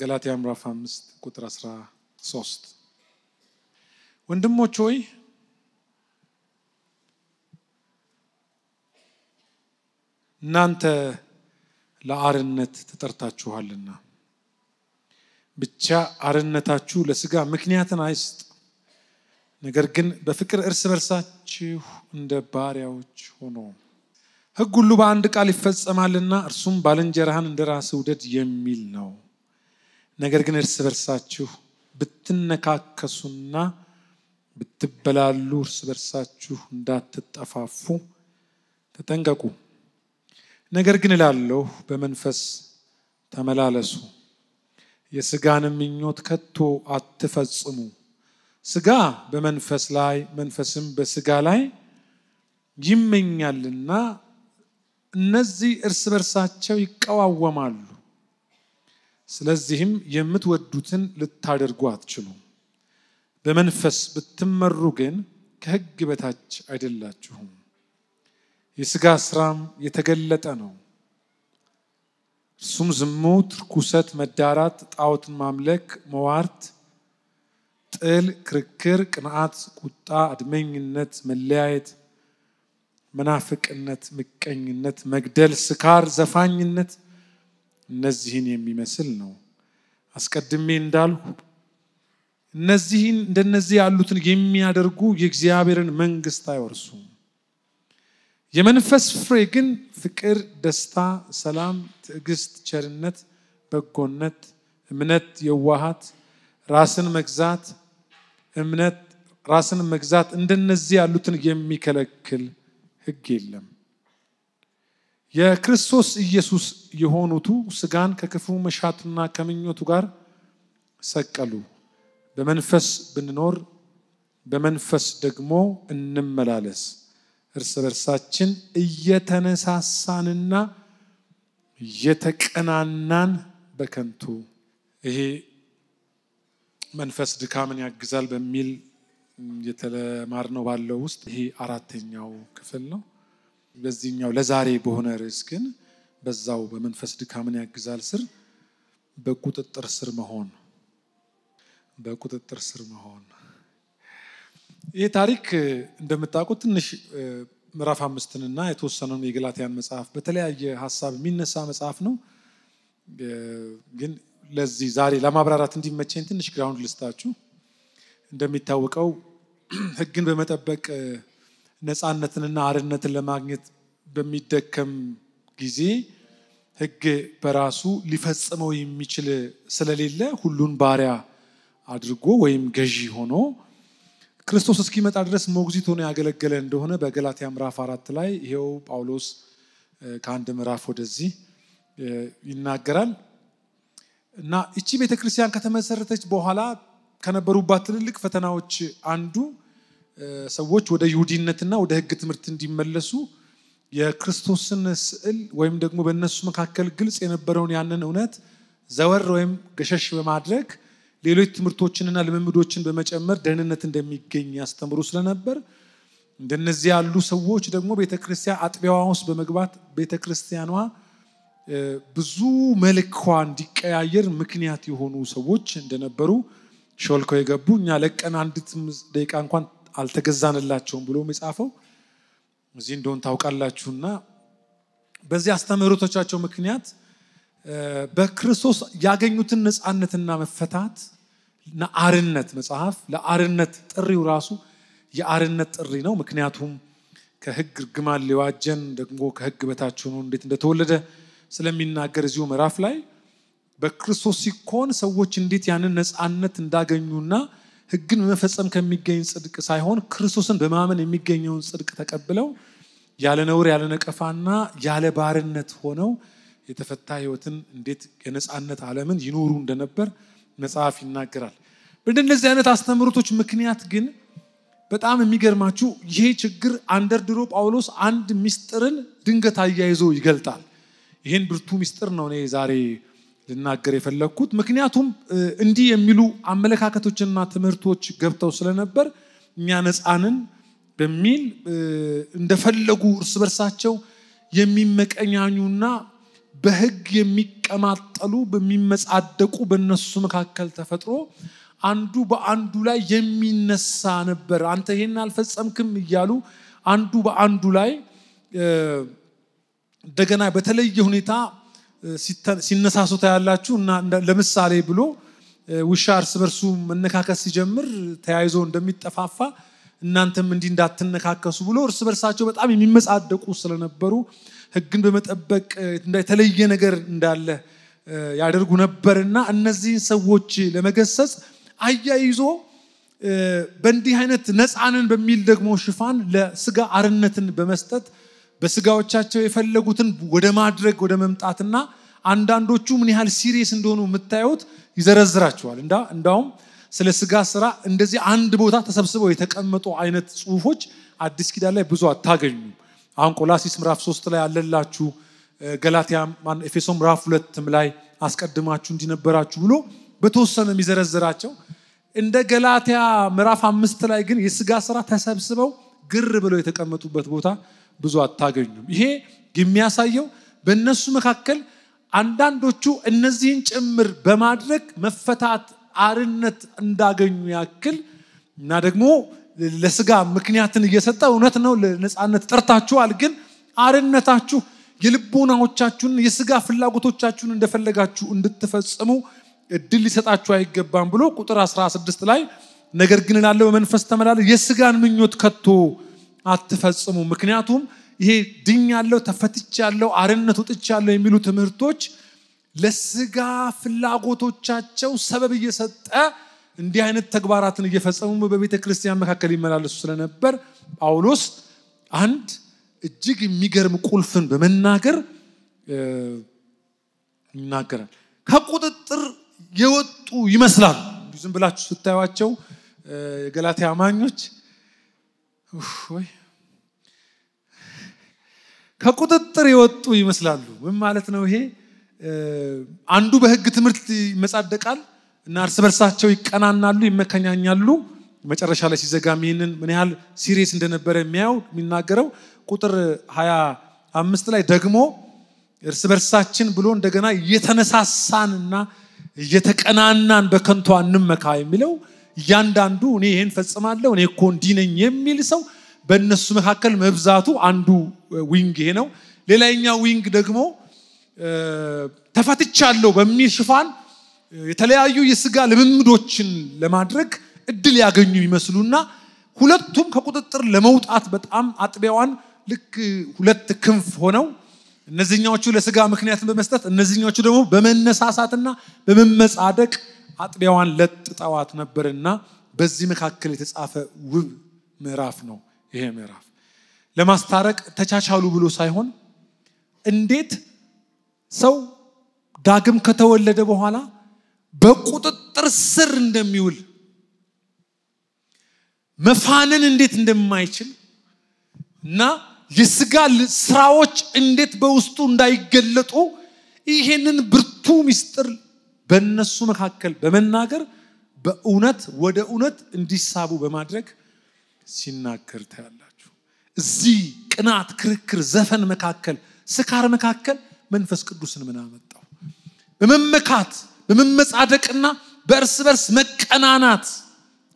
ገላትያ ምራፍ 5 ቁጥር 13 ወንድሞች ሆይ እናንተ ለአርነት ተጠርታችኋልና ብቻ አርነታችሁ ለስጋ ምክንያትን አይስጥ፣ ነገር ግን በፍቅር እርስ በርሳችሁ እንደ ባሪያዎች ሆኖ ህግ ሁሉ በአንድ ቃል ይፈጸማልና እርሱም ባልንጀራህን እንደ ራስ ውደድ የሚል ነው። ነገር ግን እርስ በርሳችሁ ብትነካከሱና ብትበላሉ እርስ በርሳችሁ እንዳትጠፋፉ ተጠንቀቁ። ነገር ግን እላለሁ በመንፈስ ተመላለሱ፣ የስጋንም ምኞት ከቶ አትፈጽሙ። ስጋ በመንፈስ ላይ መንፈስም በስጋ ላይ ይመኛልና እነዚህ እርስ በርሳቸው ይቀዋወማሉ። ስለዚህም የምትወዱትን ልታደርጉ አትችሉ በመንፈስ ብትመሩ ግን ከህግ በታች አይደላችሁም። የስጋ ስራም የተገለጠ ነው። እርሱም ዝሙት፣ ርኩሰት፣ መዳራት፣ ጣዖትን ማምለክ፣ መዋርት፣ ጥል፣ ክርክር፣ ቅንዓት፣ ቁጣ፣ አድመኝነት፣ መለያየት፣ መናፍቅነት፣ ምቀኝነት፣ መግደል፣ ስካር፣ ዘፋኝነት እነዚህን የሚመስል ነው አስቀድሜ እንዳልሁ እነዚህን እንደነዚህ ያሉትን የሚያደርጉ የእግዚአብሔርን መንግስት አይወርሱም የመንፈስ ፍሬ ግን ፍቅር ደስታ ሰላም ትዕግስት ቸርነት በጎነት እምነት የዋሃት ራስን መግዛት እምነት ራስን መግዛት እንደነዚህ ያሉትን የሚከለክል ህግ የለም የክርስቶስ ኢየሱስ የሆኑቱ ስጋን ከክፉ መሻትና ከምኞቱ ጋር ሰቀሉ። በመንፈስ ብንኖር በመንፈስ ደግሞ እንመላለስ። እርስ በርሳችን እየተነሳሳንና እየተቀናናን በከንቱ ይሄ መንፈስ ድካምን ያግዛል በሚል የተለማርነው ባለው ውስጥ ይሄ አራተኛው ክፍል ነው። በዚህኛው ለዛሬ በሆነ ርዕስ ግን በዛው በመንፈስ ድካምን ያግዛል ስር በቁጥጥር ስር መሆን በቁጥጥር ስር መሆን ይህ ታሪክ እንደምታውቁት ትንሽ ምዕራፍ አምስትንና የተወሰነውን የገላትያን መጽሐፍ በተለያየ ሀሳብ የሚነሳ መጽሐፍ ነው። ግን ለዚህ ዛሬ ለማብራራት እንዲመቸኝ ትንሽ ግራውንድ ልስታችሁ እንደሚታወቀው ህግን በመጠበቅ ነፃነትንና አርነትን ለማግኘት በሚደከም ጊዜ ህግ በራሱ ሊፈጽመው የሚችል ስለሌለ ሁሉን ባሪያ አድርጎ ወይም ገዢ ሆኖ ክርስቶስ እስኪመጣ ድረስ ሞግዚት ሆኖ ያገለገለ እንደሆነ በገላትያ ምዕራፍ አራት ላይ ይሄው ጳውሎስ ከአንድ ምዕራፍ ወደዚህ ይናገራል እና እቺ ቤተክርስቲያን ከተመሰረተች በኋላ ከነበሩባት ትልልቅ ፈተናዎች አንዱ ሰዎች ወደ ይሁዲነትና ወደ ህግ ትምህርት እንዲመለሱ የክርስቶስን ስዕል ወይም ደግሞ በእነሱ መካከል ግልጽ የነበረውን ያንን እውነት ዘወር ወይም ገሸሽ በማድረግ ሌሎች ትምህርቶችንና ልምምዶችን በመጨመር ደህንነት እንደሚገኝ ያስተምሩ ስለነበር እንደነዚህ ያሉ ሰዎች ደግሞ ቤተክርስቲያን አጥቢያዋ ውስጥ በመግባት ቤተክርስቲያኗ ብዙ መልኳ እንዲቀያየር ምክንያት የሆኑ ሰዎች እንደነበሩ ሾልከው የገቡ እኛ ለቀን አንዲት ደቂቃ እንኳን አልተገዛንላቸውም ብሎ የጻፈው እዚህ እንደሆን ታውቃላችሁና በዚህ አስተምህሮቶቻቸው ምክንያት በክርስቶስ ያገኙትን ነፃነትና መፈታት አርነት መጽሐፍ ለአርነት ጥሪው ራሱ የአርነት ጥሪ ነው። ምክንያቱም ከህግ እርግማን ሊዋጀን ደግሞ ከህግ በታች ሆኖ እንዴት እንደተወለደ ስለሚናገር እዚሁ ምዕራፍ ላይ በክርስቶስ ሲኮን ሰዎች እንዴት ያንን ነፃነት እንዳገኙና ህግን በመፈጸም ከሚገኝ ጽድቅ ሳይሆን ክርስቶስን በማመን የሚገኘውን ጽድቅ ተቀብለው ያለ ነውር ያለ ነቀፋና ያለ ባርነት ሆነው የተፈታ ህይወትን እንዴት የነፃነት አለምን ይኖሩ እንደነበር መጽሐፍ ይናገራል። እንደነዚህ አይነት አስተምህሮቶች ምክንያት ግን በጣም የሚገርማችሁ ይሄ ችግር አንደርድሮ ጳውሎስ አንድ ምስጢርን ድንገት አያይዞ ይገልጣል። ይህን ብርቱ ሚስጥር ነው ዛሬ ልናገር የፈለግኩት ምክንያቱም እንዲህ የሚሉ አመለካከቶችና ትምህርቶች ገብተው ስለነበር ነፃንን በሚል እንደፈለጉ እርስ በርሳቸው የሚመቀኛኙና በህግ የሚቀማጠሉ በሚመጻደቁ በነሱ መካከል ተፈጥሮ አንዱ በአንዱ ላይ የሚነሳ ነበር። አንተ ይሄን አልፈጸምክም እያሉ አንዱ በአንዱ ላይ እንደገና በተለየ ሁኔታ ሲነሳሱ ታያላችሁ እና ለምሳሌ ብሎ ውሻ እርስ በርሱ መነካከስ ሲጀምር ተያይዞ እንደሚጠፋፋ እናንተም እንዲህ እንዳትነካከሱ ብሎ እርስ በርሳቸው በጣም የሚመጻደቁ ስለነበሩ ህግን በመጠበቅ የተለየ ነገር እንዳለ ያደርጉ እና እነዚህን ሰዎች ለመገሰጽ አያይዞ በእንዲህ አይነት ነፃንን በሚል ደግሞ ሽፋን ለስጋ አርነትን በመስጠት በስጋዎቻቸው የፈለጉትን ወደ ማድረግ ወደ መምጣትና አንዳንዶቹ ምን ያህል ሲሪየስ እንደሆኑ የምታዩት ይዘረዝራቸዋል እንዳውም ስለ ስጋ ስራ እንደዚህ አንድ ቦታ ተሰብስበው የተቀመጡ አይነት ጽሁፎች አዲስ ኪዳን ላይ ብዙ አታገኙ። አሁን ቆላሲስ ምራፍ ሶስት ላይ አለላችሁ ገላትያ ኤፌሶ ምራፍ ሁለትም ላይ አስቀድማችሁ እንዲነበራችሁ ብሎ በተወሰነ የሚዘረዝራቸው እንደ ገላትያ ምዕራፍ አምስት ላይ ግን የስጋ ስራ ተሰብስበው ግር ብለው የተቀመጡበት ቦታ ብዙ አታገኙም። ይሄ የሚያሳየው በእነሱ መካከል አንዳንዶቹ እነዚህን ጭምር በማድረግ መፈታት አርነት እንዳገኙ ያክል እና ደግሞ ለስጋ ምክንያትን እየሰጠ እውነት ነው ለነፃነት ጠርታችኋል ግን አርነታችሁ የልቦናዎቻችሁን የስጋ ፍላጎቶቻችሁን እንደፈለጋችሁ እንድትፈጽሙ እድል ሊሰጣችሁ አይገባም ብሎ ቁጥር 16 ላይ ነገር ግን ላለ በመንፈስ ተመላለስ የስጋን ምኞት ከቶ አትፈጽሙ ምክንያቱም ይሄ ድኝ ያለው ተፈትች ያለው አርነት ውጥች ያለው የሚሉ ትምህርቶች ለስጋ ፍላጎቶቻቸው ሰበብ እየሰጠ እንዲህ አይነት ተግባራትን እየፈጸሙ በቤተ ክርስቲያን መካከል ይመላለሱ ስለነበር ጳውሎስ አንድ እጅግ የሚገርም ቁልፍን በመናገር ይናገራል ከቁጥጥር የወጡ ይመስላል ዝም ብላችሁ ስታዩቸው የገላትያ አማኞች ከቁጥጥር የወጡ ይመስላሉ። ምን ማለት ነው ይሄ? አንዱ በህግ ትምህርት ይመጻደቃል እና እርስ በርሳቸው ይቀናናሉ፣ ይመከኛኛሉ። መጨረሻ ላይ ሲዘጋም ይህንን ምን ያህል ሲሪየስ እንደነበረ የሚያው የሚናገረው ቁጥር ሀያ አምስት ላይ ደግሞ እርስ በርሳችን ብሎ እንደገና እየተነሳሳንና እየተቀናናን በከንቷ እንመካ የሚለው እያንዳንዱ እኔ ይህን ፈጽማለሁ እኔ እኮ እንዲነኝ የሚል ሰው በእነሱ መካከል መብዛቱ አንዱ ዊንግ ይሄ ነው ሌላኛ ዊንግ ደግሞ ተፈትቻለሁ በሚል ሽፋን የተለያዩ የስጋ ልምምዶችን ለማድረግ እድል ያገኙ ይመስሉና ሁለቱም ከቁጥጥር ለመውጣት በጣም አጥቢያዋን ልክ ሁለት ክንፍ ሆነው እነዚህኛዎቹ ለስጋ ምክንያትን በመስጠት እነዚኛዎቹ ደግሞ በመነሳሳትና በመመጻደቅ አጥቢያዋን ለጥጠዋት ነበርና በዚህ መካከል የተጻፈ ውብ ምዕራፍ ነው ይሄ ምዕራፍ። ለማስታረቅ ተቻቻሉ ብሎ ሳይሆን እንዴት ሰው ዳግም ከተወለደ በኋላ በቁጥጥር ስር እንደሚውል መፋንን እንዴት እንደማይችል እና የስጋ ስራዎች እንዴት በውስጡ እንዳይገለጡ ይሄንን ብርቱ ምስጢር በእነሱ መካከል በመናገር በእውነት ወደ እውነት እንዲሳቡ በማድረግ ሲናገር ታያላችሁ። እዚህ ቅናት፣ ክርክር፣ ዘፈን መካከል፣ ስካር መካከል መንፈስ ቅዱስን ምን በመመካት በመመጻደቅና በእርስ በርስ መቀናናት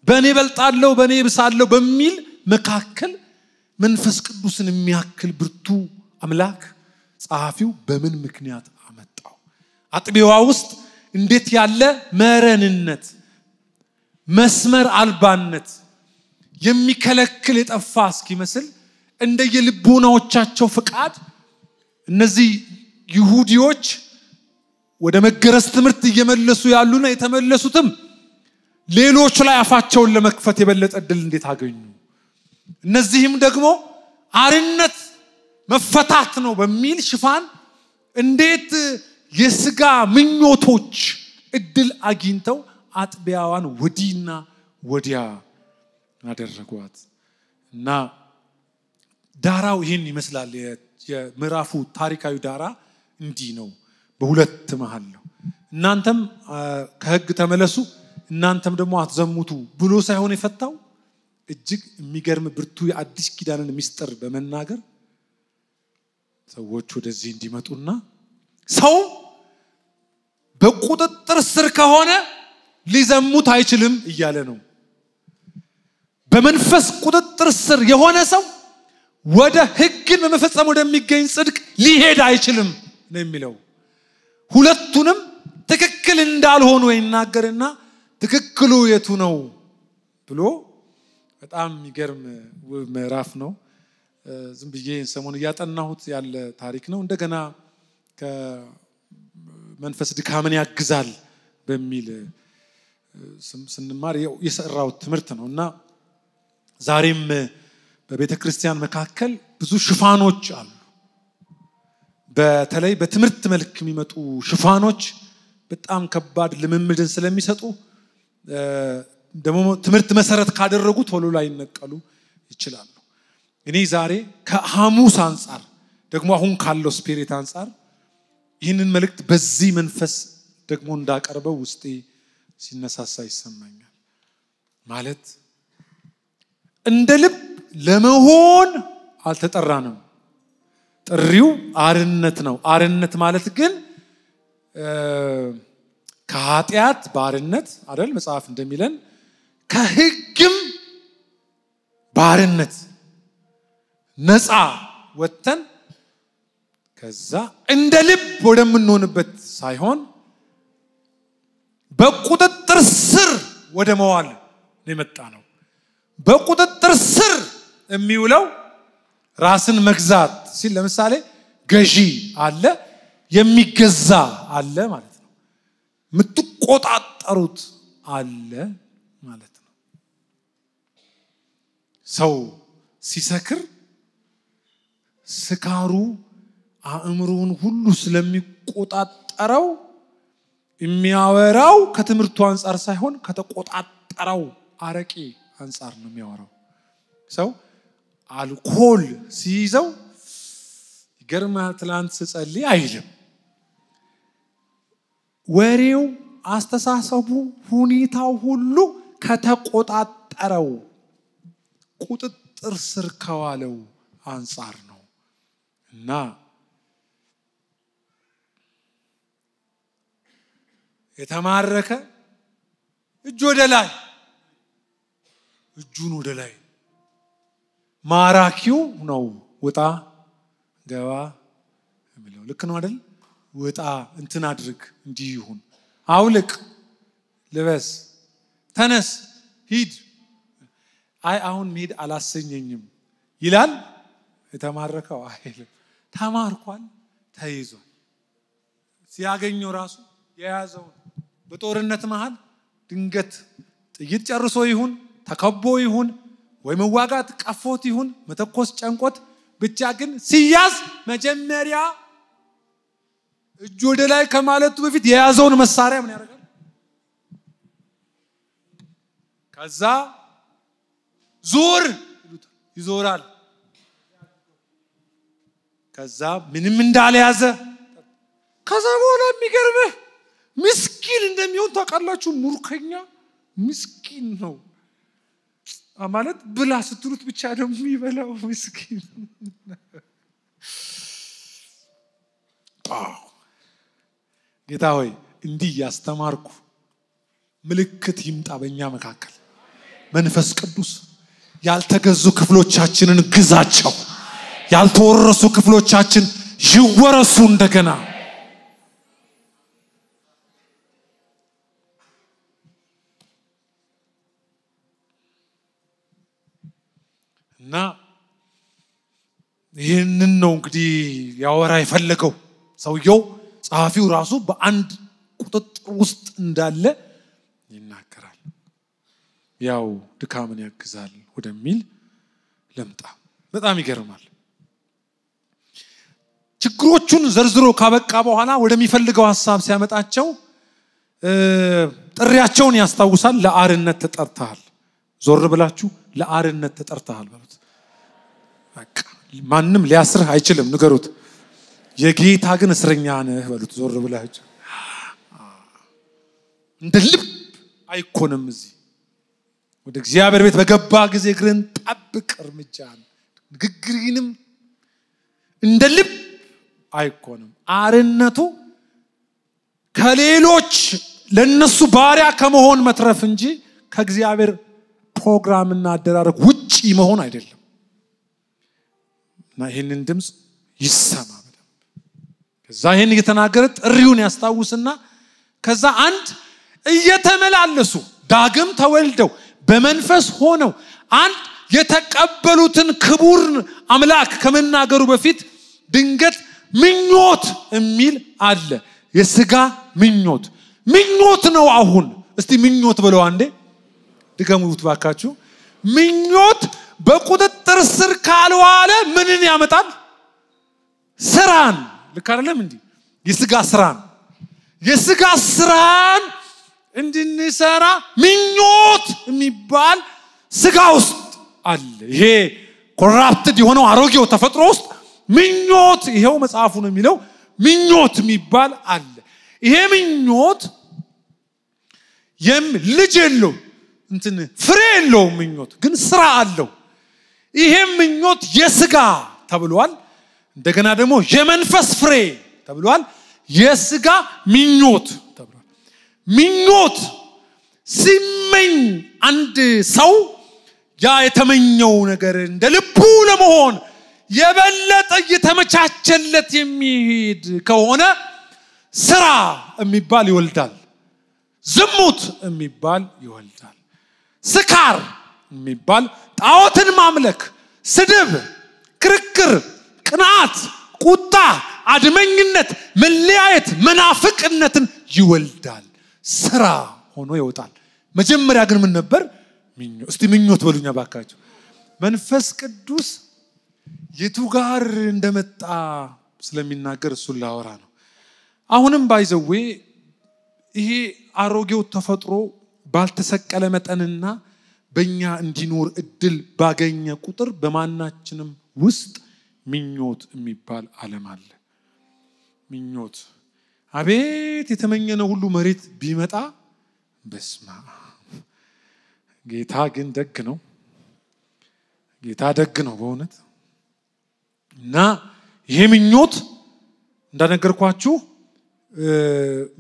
በእኔ በልጣለሁ በእኔ ብሳለሁ በሚል መካከል መንፈስ ቅዱስን የሚያክል ብርቱ አምላክ ጸሐፊው በምን ምክንያት አመጣው? አጥቢዋ ውስጥ እንዴት ያለ መረንነት፣ መስመር አልባነት የሚከለክል የጠፋ እስኪመስል እንደየልቦናዎቻቸው ፍቃድ እነዚህ ይሁዲዎች ወደ መገረስ ትምህርት እየመለሱ ያሉና የተመለሱትም ሌሎቹ ላይ አፋቸውን ለመክፈት የበለጠ እድል እንዴት አገኙ? እነዚህም ደግሞ አርነት መፈታት ነው በሚል ሽፋን እንዴት የስጋ ምኞቶች እድል አግኝተው አጥቢያዋን ወዲና ወዲያ አደረጓት እና ዳራው ይህን ይመስላል። የምዕራፉ ታሪካዊ ዳራ እንዲህ ነው። በሁለት መሃል ነው። እናንተም ከህግ ተመለሱ፣ እናንተም ደግሞ አትዘሙቱ ብሎ ሳይሆን የፈታው እጅግ የሚገርም ብርቱ የአዲስ ኪዳንን ምስጢር በመናገር ሰዎች ወደዚህ እንዲመጡና ሰውም በቁጥጥር ስር ከሆነ ሊዘሙት አይችልም እያለ ነው በመንፈስ ቁጥጥር ስር የሆነ ሰው ወደ ህግን በመፈጸም ወደሚገኝ ጽድቅ ሊሄድ አይችልም ነው የሚለው ሁለቱንም ትክክል እንዳልሆኑ ይናገርና ትክክሉ የቱ ነው ብሎ በጣም የሚገርም ውብ ምዕራፍ ነው ዝም ብዬ ሰሞን እያጠናሁት ያለ ታሪክ ነው እንደገና መንፈስ ድካምን ያግዛል በሚል ስንማር የሰራው ትምህርት ነው እና ዛሬም በቤተ ክርስቲያን መካከል ብዙ ሽፋኖች አሉ በተለይ በትምህርት መልክ የሚመጡ ሽፋኖች በጣም ከባድ ልምምድን ስለሚሰጡ ደግሞ ትምህርት መሰረት ካደረጉ ቶሎ ላይ ይነቀሉ ይችላሉ እኔ ዛሬ ከሐሙስ አንጻር ደግሞ አሁን ካለው ስፒሪት አንጻር ይህንን መልእክት በዚህ መንፈስ ደግሞ እንዳቀርበው ውስጤ ሲነሳሳ ይሰማኛል። ማለት እንደ ልብ ለመሆን አልተጠራንም። ጥሪው አርነት ነው። አርነት ማለት ግን ከኃጢአት ባርነት አደል መጽሐፍ እንደሚለን ከህግም ባርነት ነፃ ወጥተን ከዛ እንደ ልብ ወደምንሆንበት ሳይሆን በቁጥጥር ስር ወደ መዋል ነው የመጣ ነው። በቁጥጥር ስር የሚውለው ራስን መግዛት ሲል ለምሳሌ ገዢ አለ፣ የሚገዛ አለ ማለት ነው። የምትቆጣጠሩት አለ ማለት ነው። ሰው ሲሰክር ስካሩ አእምሮውን ሁሉ ስለሚቆጣጠረው የሚያወራው ከትምህርቱ አንጻር ሳይሆን ከተቆጣጠረው አረቄ አንጻር ነው የሚያወራው ሰው አልኮል ሲይዘው ገርማ ትላንት ስጸል አይልም ወሬው አስተሳሰቡ ሁኔታው ሁሉ ከተቆጣጠረው ቁጥጥር ስር ከዋለው አንጻር ነው እና የተማረከ እጅ ወደ ላይ እጁን ወደ ላይ ማራኪው ነው ውጣ ገባ የሚለው ልክ ነው አይደል ውጣ እንትን አድርግ እንዲህ ይሁን አውልቅ ልበስ ተነስ ሂድ አይ አሁን መሄድ አላሰኘኝም ይላል የተማረከው አይልም ተማርኳል ተይዟል ሲያገኘው ራሱ የያዘውን በጦርነት መሃል ድንገት ጥይት ጨርሶ ይሁን ተከቦ ይሁን ወይ መዋጋት ቀፎት ይሁን መተኮስ ጨንቆት ብቻ ግን ሲያዝ መጀመሪያ እጁ ወደ ላይ ከማለቱ በፊት የያዘውን መሳሪያ ምን ያደርጋል? ከዛ ዙር ይዞራል። ከዛ ምንም እንዳልያዘ ከዛ በኋላ የሚገርምህ ምስኪን እንደሚሆን ታውቃላችሁ ሙርከኛ ምስኪን ነው ማለት ብላ ስትሉት ብቻ ደግሞ የሚበላው ምስኪን ጌታ ሆይ እንዲህ ያስተማርኩ ምልክት ይምጣ በእኛ መካከል መንፈስ ቅዱስ ያልተገዙ ክፍሎቻችንን ግዛቸው ያልተወረሱ ክፍሎቻችን ይወረሱ እንደገና እና ይህንን ነው እንግዲህ ያወራ የፈለገው ሰውየው ጸሐፊው ራሱ በአንድ ቁጥጥር ውስጥ እንዳለ ይናገራል ያው ድካምን ያግዛል ወደሚል ለምጣ በጣም ይገርማል ችግሮቹን ዘርዝሮ ካበቃ በኋላ ወደሚፈልገው ሀሳብ ሲያመጣቸው ጥሪያቸውን ያስታውሳል ለአርነት ተጠርተሃል ዞር ብላችሁ ለአርነት ተጠርተሃል በሉት ማንም ሊያስርህ አይችልም ንገሩት። የጌታ ግን እስረኛ ነህ በሉት። ዞር ብላ እንደ ልብ አይኮንም። እዚህ ወደ እግዚአብሔር ቤት በገባ ጊዜ እግርን ጠብቅ፣ እርምጃ ንግግርንም እንደ ልብ አይኮንም። አርነቱ ከሌሎች ለእነሱ ባሪያ ከመሆን መትረፍ እንጂ ከእግዚአብሔር ፕሮግራምና አደራረግ ውጪ መሆን አይደለም። እና ይህንን ድምፅ ይሰማ በደንብ ከዛ ይህን እየተናገረ ጥሪውን ያስታውስና ከዛ አንድ እየተመላለሱ ዳግም ተወልደው በመንፈስ ሆነው አንድ የተቀበሉትን ክቡር አምላክ ከመናገሩ በፊት ድንገት ምኞት የሚል አለ የስጋ ምኞት ምኞት ነው አሁን እስቲ ምኞት ብለው አንዴ ድገሙት ባካችሁ ምኞት በቁጥጥር ስር ካልዋለ ምንን ያመጣል? ስራን። ልክ አደለም እንዲ የስጋ ስራን የስጋ ስራን እንድንሰራ ምኞት የሚባል ስጋ ውስጥ አለ። ይሄ ኮራፕትድ የሆነው አሮጌው ተፈጥሮ ውስጥ ምኞት ይሄው መጽሐፉ ነው የሚለው ምኞት የሚባል አለ። ይሄ ምኞት ልጅ የለው እንትን ፍሬ የለው ምኞት ግን ስራ አለው። ይሄ ምኞት የስጋ ተብሏል። እንደገና ደግሞ የመንፈስ ፍሬ ተብሏል። የስጋ ምኞት ተብሏል። ምኞት ሲመኝ አንድ ሰው ያ የተመኘው ነገር እንደ ልቡ ለመሆን የበለጠ እየተመቻቸለት የሚሄድ ከሆነ ስራ የሚባል ይወልዳል። ዝሙት የሚባል ይወልዳል። ስካር የሚባል ጣዖትን ማምለክ፣ ስድብ፣ ክርክር፣ ቅንዓት፣ ቁጣ፣ አድመኝነት፣ መለያየት፣ መናፍቅነትን ይወልዳል። ስራ ሆኖ ይወጣል። መጀመሪያ ግን ምን ነበር? እስቲ ምኞት በሉኛ ባካቸው። መንፈስ ቅዱስ የቱ ጋር እንደመጣ ስለሚናገር እሱን ላወራ ነው። አሁንም ባይዘዌ ይሄ አሮጌው ተፈጥሮ ባልተሰቀለ መጠንና በእኛ እንዲኖር እድል ባገኘ ቁጥር በማናችንም ውስጥ ምኞት የሚባል አለም አለ። ምኞት አቤት የተመኘነው ሁሉ መሬት ቢመጣ በስማ ጌታ ግን ደግ ነው። ጌታ ደግ ነው በእውነት እና ይሄ ምኞት እንዳነገርኳችሁ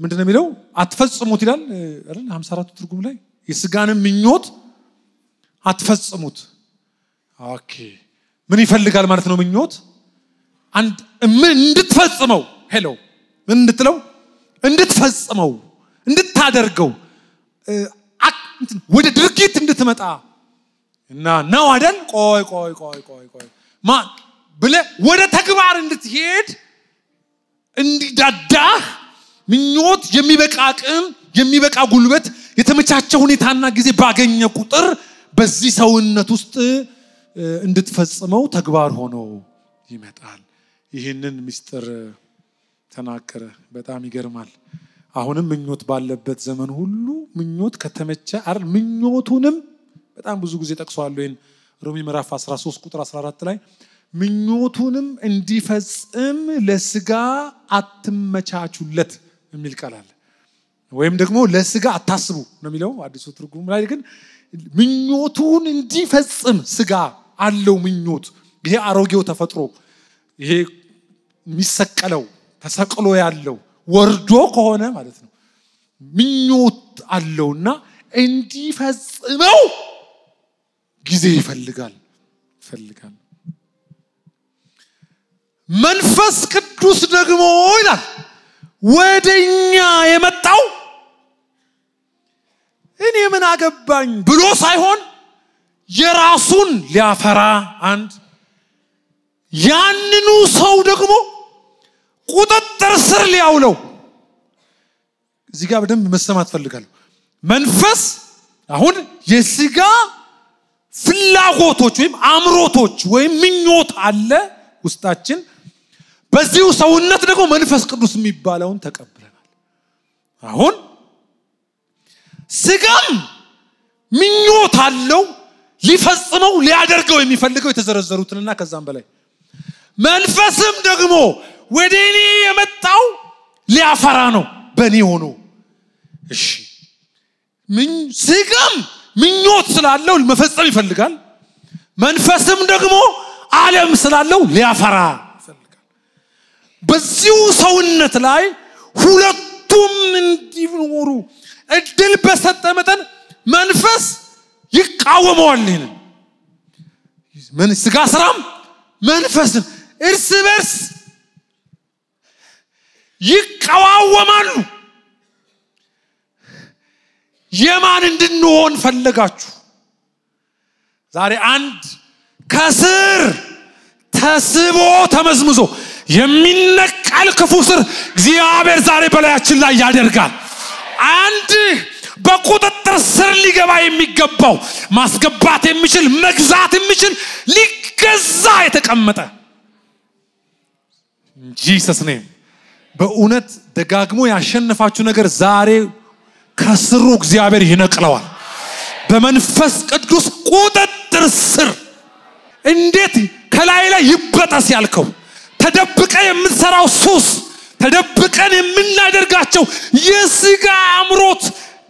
ምንድነው የሚለው አትፈጽሙት ይላል አይደል? 54 ትርጉም ላይ የስጋንም ምኞት አትፈጽሙት። ኦኬ ምን ይፈልጋል ማለት ነው ምኞት ምን እንድትፈጽመው ሄሎ ምን እንድትለው እንድትፈጽመው እንድታደርገው ወደ ድርጊት እንድትመጣ እና ነው አደል ቆይ ቆይ ቆይ ቆይ ቆይ ማን ብለ ወደ ተግባር እንድትሄድ እንዲዳዳህ ምኞት የሚበቃ አቅም የሚበቃ ጉልበት የተመቻቸ ሁኔታና ጊዜ ባገኘ ቁጥር በዚህ ሰውነት ውስጥ እንድትፈጽመው ተግባር ሆኖ ይመጣል ይህንን ምስጢር ተናገረ በጣም ይገርማል አሁንም ምኞት ባለበት ዘመን ሁሉ ምኞት ከተመቸ አር ምኞቱንም በጣም ብዙ ጊዜ ጠቅሰዋሉ ይህን ሮሚ ምዕራፍ 13 ቁጥር 14 ላይ ምኞቱንም እንዲፈጽም ለስጋ አትመቻቹለት የሚል ቃል ወይም ደግሞ ለስጋ አታስቡ ነው የሚለው አዲሱ ትርጉም ላይ ግን ምኞቱን እንዲፈጽም ስጋ አለው ምኞት ይሄ አሮጌው ተፈጥሮ ይሄ የሚሰቀለው ተሰቅሎ ያለው ወርዶ ከሆነ ማለት ነው ምኞት አለውና እንዲፈጽመው ጊዜ ይፈልጋል ይፈልጋል መንፈስ ቅዱስ ደግሞ ይላል ወደ እኛ የመጣው እኔ ምን አገባኝ ብሎ ሳይሆን የራሱን ሊያፈራ አንድ ያንኑ ሰው ደግሞ ቁጥጥር ስር ሊያውለው እዚህ ጋር በደንብ መሰማት ፈልጋለሁ መንፈስ አሁን የስጋ ፍላጎቶች ወይም አምሮቶች ወይም ምኞት አለ ውስጣችን በዚሁ ሰውነት ደግሞ መንፈስ ቅዱስ የሚባለውን ተቀብለናል አሁን ስጋም ምኞት አለው ሊፈጽመው ሊያደርገው የሚፈልገው የተዘረዘሩትንና ከዛም በላይ መንፈስም ደግሞ ወደ እኔ የመጣው ሊያፈራ ነው በእኔ ሆኖ እሺ ስጋም ምኞት ስላለው መፈጸም ይፈልጋል መንፈስም ደግሞ አለም ስላለው ሊያፈራ ይፈልጋል በዚሁ ሰውነት ላይ ሁለቱም እንዲኖሩ እድል በሰጠ መጠን መንፈስ ይቃወመዋል። ይህንን ስጋ ስራም መንፈስም እርስ በርስ ይቀዋወማሉ። የማን እንድንሆን ፈለጋችሁ? ዛሬ አንድ ከስር ተስቦ ተመዝምዞ የሚነቀል ክፉ ስር እግዚአብሔር ዛሬ በላያችን ላይ ያደርጋል። አንድ በቁጥጥር ስር ሊገባ የሚገባው ማስገባት የሚችል መግዛት የሚችል ሊገዛ የተቀመጠ ጂሰስ ኔም በእውነት ደጋግሞ ያሸነፋችሁ ነገር ዛሬ ከስሩ እግዚአብሔር ይነቅለዋል በመንፈስ ቅዱስ ቁጥጥር ስር እንዴት ከላይ ላይ ይበጠስ ያልከው ተደብቀ የምትሰራው ሱስ ተደብቀን የምናደርጋቸው የስጋ አምሮት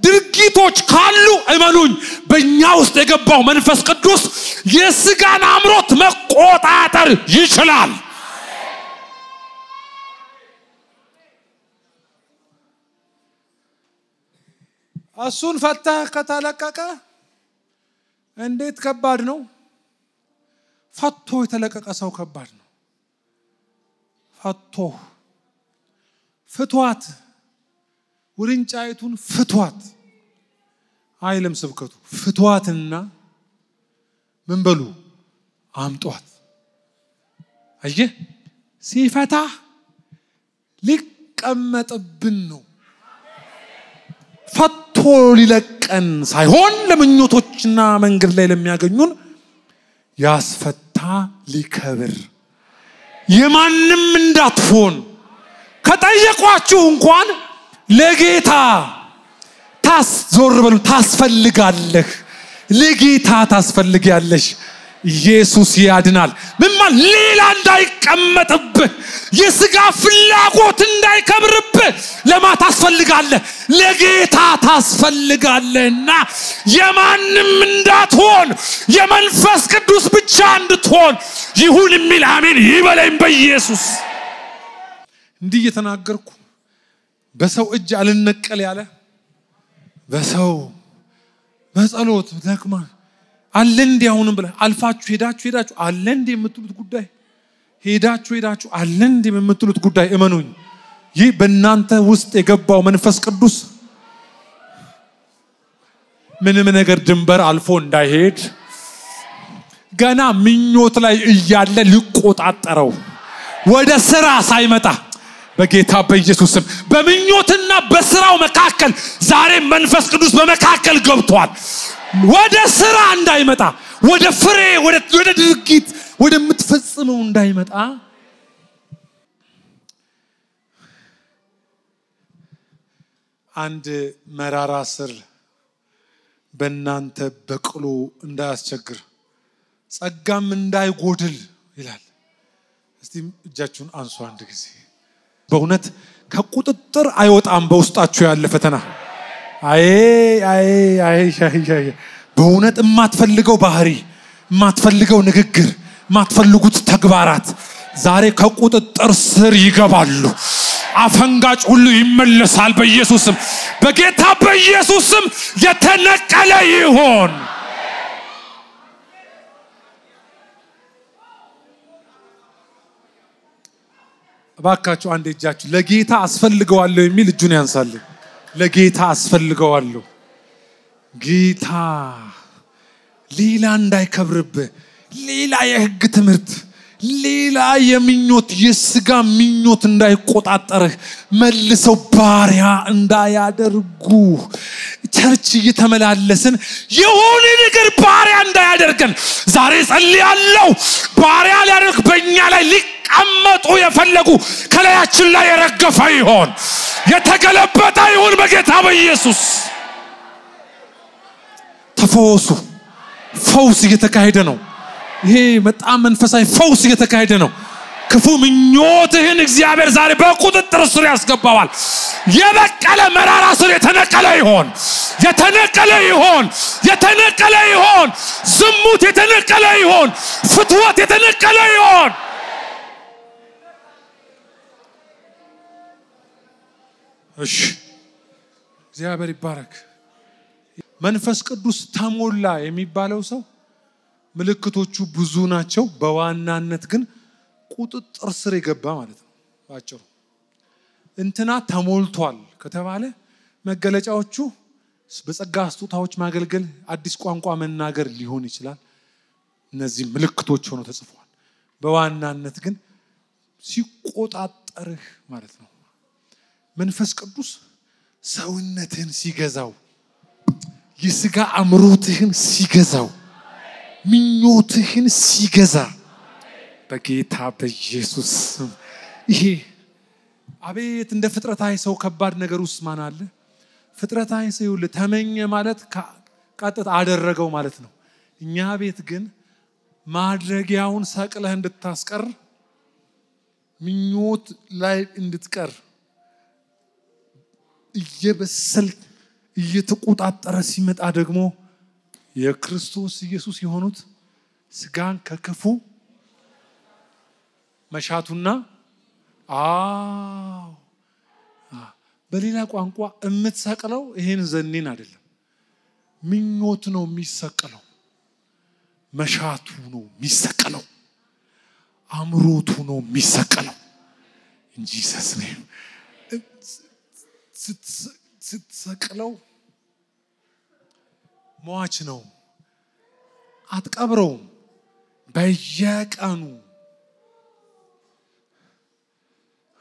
ድርጊቶች ካሉ እመኑኝ በእኛ ውስጥ የገባው መንፈስ ቅዱስ የስጋን አምሮት መቆጣጠር ይችላል እሱን ፈታ ከተለቀቀ እንዴት ከባድ ነው ፈቶ የተለቀቀ ሰው ከባድ ነው ፈቶህ ፍቷት፣ ውርንጫይቱን ፍቷት አይልም ስብከቱ። ፍቷትና ምን በሉ አምጧት። አየ ሲፈታ ሊቀመጥብን ነው። ፈቶ ሊለቀን ሳይሆን ለምኞቶችና መንገድ ላይ ለሚያገኙን ያስፈታ ሊከብር የማንም እንዳትሆን ከጠየቋችሁ እንኳን ለጌታ ታስ ዞር በሉ ታስፈልጋለህ ለጌታ ታስፈልጊያለሽ ኢየሱስ ያድናል ምንማ ሌላ እንዳይቀመጥብህ የስጋ ፍላጎት እንዳይከብርብህ ለማ ታስፈልጋለህ ለጌታ ታስፈልጋለህና የማንም እንዳትሆን የመንፈስ ቅዱስ ብቻ እንድትሆን ይሁን የሚል አሜን ይበለኝ በኢየሱስ እንዲህ እየተናገርኩ በሰው እጅ አልነቀል ያለ በሰው በጸሎት ደክማ አለ እንዲህ አሁንም ብለ አልፋችሁ ሄዳችሁ ሄዳችሁ አለ እንዲህ የምትሉት ጉዳይ ሄዳችሁ ሄዳችሁ አለ እንዲህ የምትሉት ጉዳይ እመኑኝ፣ ይህ በእናንተ ውስጥ የገባው መንፈስ ቅዱስ ምንም ነገር ድንበር አልፎ እንዳይሄድ ገና ምኞት ላይ እያለ ሊቆጣጠረው ወደ ስራ ሳይመጣ በጌታ በኢየሱስ ስም በምኞትና በስራው መካከል ዛሬ መንፈስ ቅዱስ በመካከል ገብቷል ወደ ስራ እንዳይመጣ ወደ ፍሬ ወደ ድርጊት ወደምትፈጽመው እንዳይመጣ አንድ መራራ ስር በእናንተ በቅሎ እንዳያስቸግር ጸጋም እንዳይጎድል ይላል እስቲ እጃችሁን አንሱ አንድ ጊዜ በእውነት ከቁጥጥር አይወጣም በውስጣችሁ ያለ ፈተና በእውነት የማትፈልገው ባህሪ የማትፈልገው ንግግር የማትፈልጉት ተግባራት ዛሬ ከቁጥጥር ስር ይገባሉ አፈንጋጭ ሁሉ ይመለሳል በኢየሱስም በጌታ በኢየሱስም የተነቀለ ይሆን እባካችሁ አንድ እጃችሁ ለጌታ አስፈልገዋለሁ የሚል እጁን ያንሳል። ለጌታ አስፈልገዋለሁ። ጌታ ሌላ እንዳይከብርብህ፣ ሌላ የህግ ትምህርት፣ ሌላ የምኞት የስጋ ምኞት እንዳይቆጣጠርህ መልሰው ባሪያ እንዳያደርጉ ቸርች እየተመላለስን የሆነ ነገር ባሪያ እንዳያደርገን ዛሬ ጸልያለሁ። ባሪያ ሊያደርግ በእኛ ላይ ሊቀመጡ የፈለጉ ከላያችን ላይ የረገፈ ይሆን የተገለበጠ ይሁን በጌታ በኢየሱስ ተፈወሱ ፈውስ እየተካሄደ ነው ይሄ በጣም መንፈሳዊ ፈውስ እየተካሄደ ነው ክፉ ምኞትህን እግዚአብሔር ዛሬ በቁጥጥር ስር ያስገባዋል የበቀለ መራራ ስር የተነቀለ ይሆን የተነቀለ ይሆን የተነቀለ ይሆን ዝሙት የተነቀለ ይሆን ፍትወት የተነቀለ ይሆን እሺ፣ እግዚአብሔር ይባረክ። መንፈስ ቅዱስ ተሞላ የሚባለው ሰው ምልክቶቹ ብዙ ናቸው። በዋናነት ግን ቁጥጥር ስር የገባ ማለት ነው። ባጭሩ እንትና ተሞልቷል ከተባለ መገለጫዎቹ በጸጋ ስጦታዎች ማገልገል፣ አዲስ ቋንቋ መናገር ሊሆን ይችላል። እነዚህ ምልክቶች ሆነው ተጽፏል። በዋናነት ግን ሲቆጣጠርህ ማለት ነው። መንፈስ ቅዱስ ሰውነትህን ሲገዛው የስጋ አምሮትህን ሲገዛው ምኞትህን ሲገዛ በጌታ በኢየሱስ ስም ይሄ አቤት እንደ ፍጥረታዊ ሰው ከባድ ነገር ውስጥ ማን አለ ፍጥረታዊ ሰው ተመኘ ማለት ቀጥታ አደረገው ማለት ነው እኛ ቤት ግን ማድረጊያውን ሰቅለህ እንድታስቀር ምኞት ላይ እንድትቀር እየበሰል እየተቆጣጠረ ሲመጣ ደግሞ የክርስቶስ ኢየሱስ የሆኑት ስጋን ከክፉ መሻቱና አዎ በሌላ ቋንቋ የምትሰቅለው ይሄን ዘኔን አይደለም፣ ምኞት ነው የሚሰቅለው፣ መሻቱ ነው የሚሰቅለው፣ አምሮቱ ነው የሚሰቅለው እንጂ ሰስ ስትሰቅለው ሟች ነው። አትቀብረውም። በየቀኑ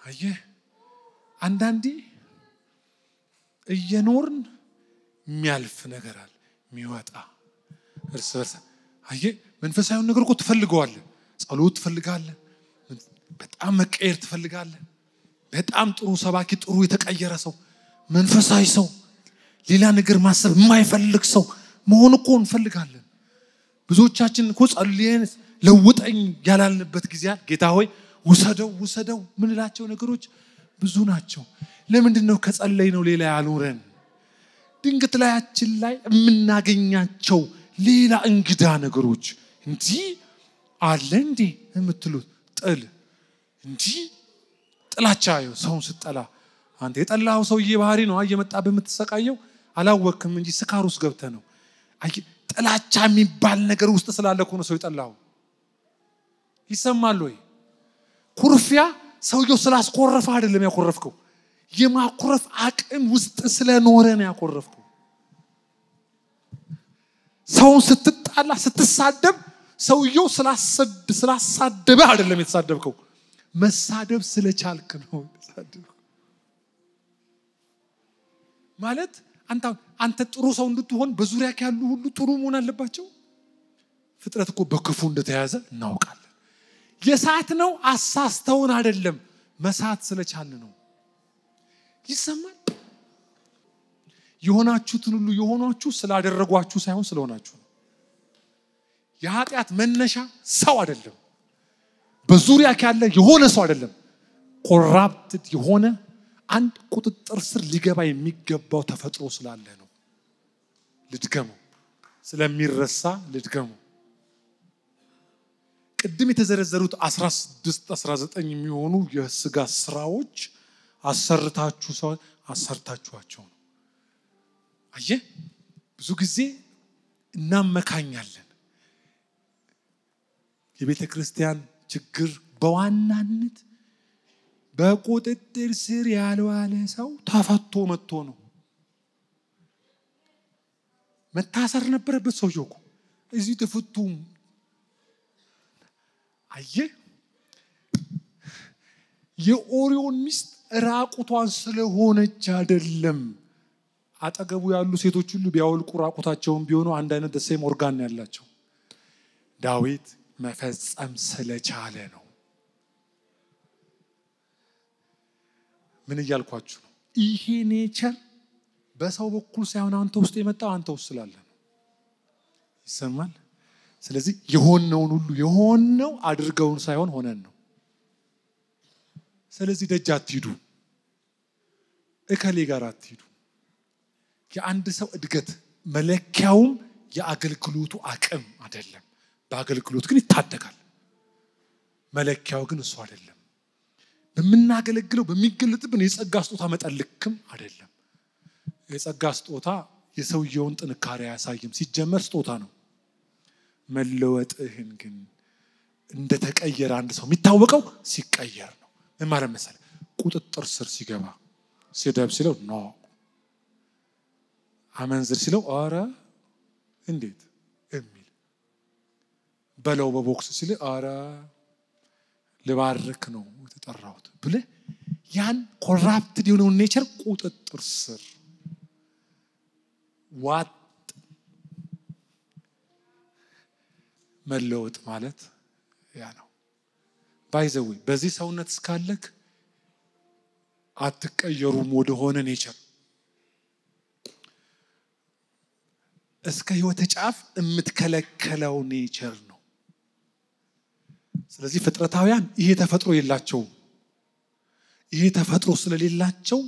አየ አንዳንዴ እየኖርን የሚያልፍ ነገር አለ የሚወጣ እርስ በርስ አየ መንፈሳዊን ነገር እኮ ትፈልገዋለ ጸሎት ትፈልጋለ በጣም መቀየር ትፈልጋለ በጣም ጥሩ ሰባኪ፣ ጥሩ የተቀየረ ሰው መንፈሳዊ ሰው ሌላ ነገር ማሰብ የማይፈልግ ሰው መሆን እኮ እንፈልጋለን ብዙዎቻችን እኮ ጸልየን ለውጠኝ ያላልንበት ጊዜያት ጌታ ሆይ ውሰደው ውሰደው ምንላቸው ነገሮች ብዙ ናቸው ለምንድን ነው ከጸለይ ነው ሌላ ያኖረን? ድንገት ላያችን ላይ የምናገኛቸው ሌላ እንግዳ ነገሮች እንዲ አለ እንዴ የምትሉት ጥል እንዲህ ጥላቻ ሰውን ስጠላ አንተ የጠላው ሰውዬ ባህሪ ነው እየመጣ በምትሰቃየው አላወቅም እንጂ ስካር ውስጥ ገብተ ነው ጥላቻ የሚባል ነገር ውስጥ ስላለ ነው ሰው የጠላኸው ይሰማል ወይ ኩርፊያ ሰውየው ስላስቆረፈ አይደለም ያኮረፍከው የማኩረፍ አቅም ውስጥ ስለኖረ ነው ያኮረፍከው ሰውን ስትጣላ ስትሳደብ ሰውየው ስላሳደበ አይደለም የተሳደብከው መሳደብ ስለቻልክ ነው የተሳደብከው ማለት አንተ ጥሩ ሰው እንድትሆን በዙሪያ ያሉ ሁሉ ጥሩ መሆን አለባቸው ፍጥረት እኮ በክፉ እንደተያዘ እናውቃለን የሰዓት ነው አሳስተውን አይደለም መሳት ስለቻል ነው ይሰማል የሆናችሁትን ሁሉ የሆናችሁ ስላደረጓችሁ ሳይሆን ስለሆናችሁ ነው የኃጢአት መነሻ ሰው አይደለም በዙሪያ ያለ የሆነ ሰው አይደለም ኮራፕትድ የሆነ አንድ ቁጥጥር ስር ሊገባ የሚገባው ተፈጥሮ ስላለ ነው። ልድገመው፣ ስለሚረሳ ልድገመው። ቅድም የተዘረዘሩት 16 19 የሚሆኑ የስጋ ስራዎች አሰርታችሁ ሰው አሰርታችኋቸው ነው። አየ ብዙ ጊዜ እናመካኛለን። የቤተ ክርስቲያን ችግር በዋናነት በቁጥጥር ስር ያልዋለ ሰው ተፈቶ መጥቶ ነው። መታሰር ነበረበት ሰው እኮ እዚህ ተፈቱም። አየ የኦሪዮን ሚስት ራቁቷን ስለሆነች አይደለም። አጠገቡ ያሉ ሴቶች ሁሉ ቢያወልቁ ራቁታቸውን ቢሆኑ አንድ አይነት ደሴም ኦርጋን ያላቸው ዳዊት መፈጸም ስለቻለ ነው። ምን እያልኳችሁ ነው? ይሄ ኔቸር በሰው በኩል ሳይሆን አንተ ውስጥ የመጣው አንተ ውስጥ ስላለ ነው። ይሰማል። ስለዚህ የሆነውን ሁሉ የሆነው አድርገውን ሳይሆን ሆነን ነው። ስለዚህ ደጅ አትሂዱ፣ እከሌ ጋር አትሂዱ። የአንድ ሰው እድገት መለኪያውም የአገልግሎቱ አቅም አይደለም። በአገልግሎት ግን ይታደጋል። መለኪያው ግን እሱ አይደለም። በምናገለግለው በሚገለጥብን የጸጋ ስጦታ መጠን ልክም አይደለም። የጸጋ ስጦታ የሰውየውን ጥንካሬ አያሳይም። ሲጀመር ስጦታ ነው። መለወጥህን ግን እንደተቀየረ አንድ ሰው የሚታወቀው ሲቀየር ነው። ምን ማለት ቁጥጥር ስር ሲገባ ሲደብ ሲለው ኖ፣ አመንዝር ሲለው አረ እንዴት የሚል በለው፣ በቦክስ ሲል አረ ልባርክ ነው የተጠራሁት ብለ ያን ኮራፕትድ የሆነውን ኔቸር ቁጥጥር ስር ዋጥ መለወጥ ማለት ያ ነው ባይዘዌ በዚህ ሰውነት እስካለክ አትቀየሩም ወደሆነ ኔቸር እስከ ህይወት ጫፍ የምትከለከለው ኔቸር ነው ስለዚህ ፍጥረታውያን ይሄ ተፈጥሮ የላቸው ይሄ ተፈጥሮ ስለሌላቸው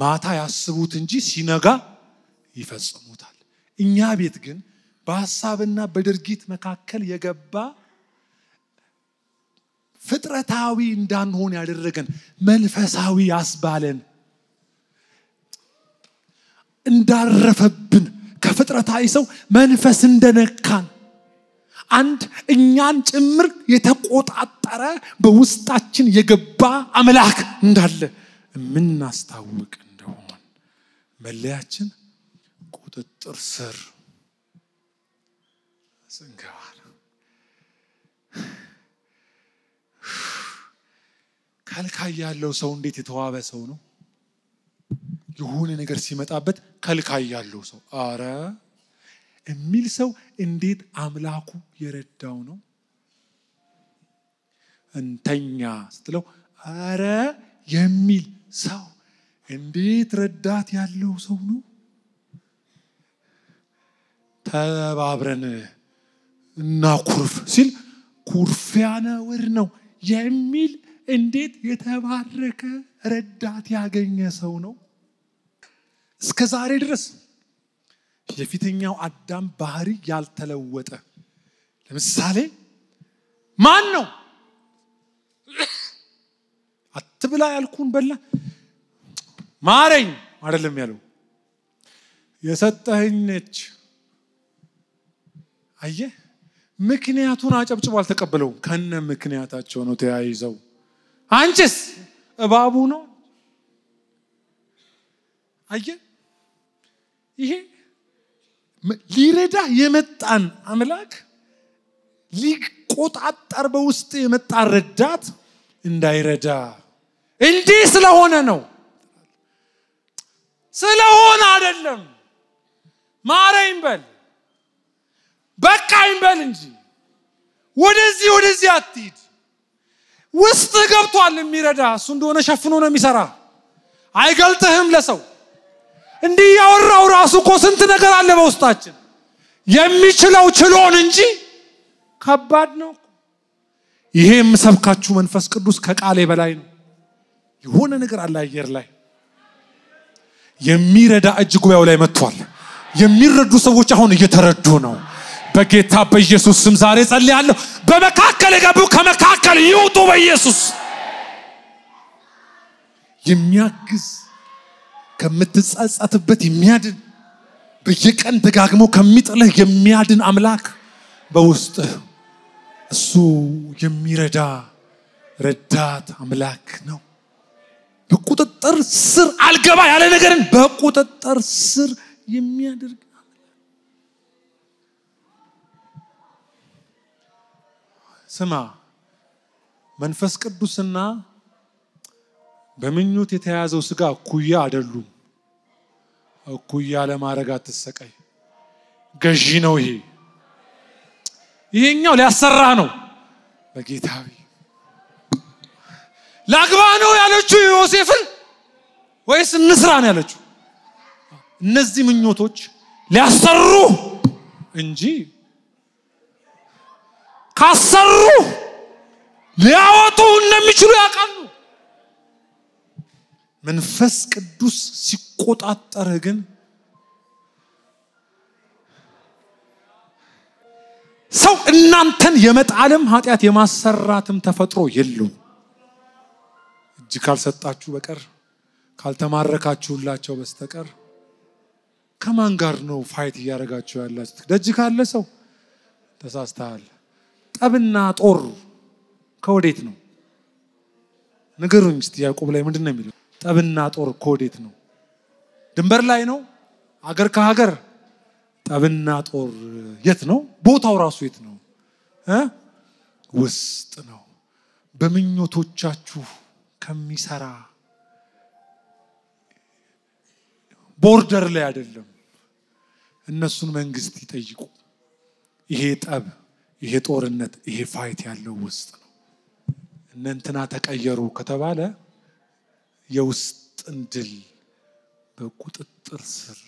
ማታ ያስቡት እንጂ ሲነጋ ይፈጽሙታል። እኛ ቤት ግን በሀሳብና በድርጊት መካከል የገባ ፍጥረታዊ እንዳንሆን ያደረገን መንፈሳዊ ያስባለን እንዳረፈብን ከፍጥረታዊ ሰው መንፈስ እንደነካን አንድ እኛን ጭምር የተቆጣጠረ በውስጣችን የገባ አምላክ እንዳለ የምናስታውቅ እንደሆን መለያችን ቁጥጥር ስር ስንገባ ከልካይ ያለው ሰው እንዴት የተዋበ ሰው ነው የሆነ ነገር ሲመጣበት ከልካይ ያለው ሰው አረ የሚል ሰው እንዴት አምላኩ የረዳው ነው። እንተኛ ስትለው አረ የሚል ሰው እንዴት ረዳት ያለው ሰው ነው። ተባብረን እና ኩርፍ ሲል ኩርፊያ ወር ነው የሚል እንዴት የተባረከ ረዳት ያገኘ ሰው ነው። እስከ ዛሬ ድረስ የፊተኛው አዳም ባህሪ ያልተለወጠ ለምሳሌ ማን ነው አትብላ ያልኩን በላ ማረኝ አይደለም ያለው የሰጠህኝ አየ ምክንያቱን አጨብጭቦ አልተቀበለውም ከነ ምክንያታቸው ነው ተያይዘው አንቺስ እባቡ ነው አየ ይሄ ሊረዳ የመጣን አምላክ ሊቆጣጠር በውስጥ የመጣ ረዳት እንዳይረዳ እንዲህ ስለሆነ ነው ስለሆነ አይደለም ማረኝ በል በቃኝ በል እንጂ ወደዚህ ወደዚህ አትሂድ ውስጥ ገብቷል የሚረዳ እሱ እንደሆነ ሸፍኖ ነው የሚሰራ አይገልጥህም ለሰው እንዲህ ያወራው ራሱ እኮ ስንት ነገር አለ በውስጣችን የሚችለው ችሎን እንጂ ከባድ ነው ይሄ የምሰብካችሁ መንፈስ ቅዱስ ከቃሌ በላይ ነው የሆነ ነገር አለ አየር ላይ የሚረዳ እጅ ጉባኤው ላይ መጥቷል የሚረዱ ሰዎች አሁን እየተረዱ ነው በጌታ በኢየሱስ ስም ዛሬ ጸልያለሁ በመካከል የገቡ ከመካከል ይውጡ በኢየሱስ የሚያግዝ ከምትጸጸትበት የሚያድን በየቀን ደጋግሞ ከሚጥልህ የሚያድን አምላክ በውስጥህ እሱ የሚረዳ ረዳት አምላክ ነው። በቁጥጥር ስር አልገባ ያለ ነገርን በቁጥጥር ስር የሚያደርግ ስማ፣ መንፈስ ቅዱስና በምኞት የተያዘው ስጋ ኩያ አይደሉም። እኩያ ለማድረግ አትሰቀይ ገዢ ነው ይሄ። ይሄኛው ሊያሰራ ነው። በጌታ ላግባ ነው ያለችው ዮሴፍን ወይስ እንስራ ነው ያለችው? እነዚህ ምኞቶች ሊያሰሩ እንጂ ካሰሩ ሊያወጡ እንደሚችሉ ያውቃሉ። መንፈስ ቅዱስ ሲቆጣጠር ግን ሰው እናንተን የመጣልም ኃጢአት የማሰራትም ተፈጥሮ የለውም። እጅ ካልሰጣችሁ በቀር ካልተማረካችሁላቸው በስተቀር ከማን ጋር ነው ፋይት እያደረጋችሁ ያላችሁ? ደጅ ካለ ሰው ተሳስተሃል። ጠብና ጦር ከወዴት ነው? ንገሩኝ እስቲ። ያዕቆብ ላይ ምንድን ነው የሚለው? ጠብና ጦር እኮ ወዴት ነው? ድንበር ላይ ነው። አገር ከሀገር ጠብና ጦር የት ነው? ቦታው ራሱ የት ነው? ውስጥ ነው። በምኞቶቻችሁ ከሚሰራ ቦርደር ላይ አይደለም። እነሱን መንግስት ይጠይቁ። ይሄ ጠብ፣ ይሄ ጦርነት፣ ይሄ ፋይት ያለው ውስጥ ነው። እነንትና ተቀየሩ ከተባለ የውስጥን ድል በቁጥጥር ስር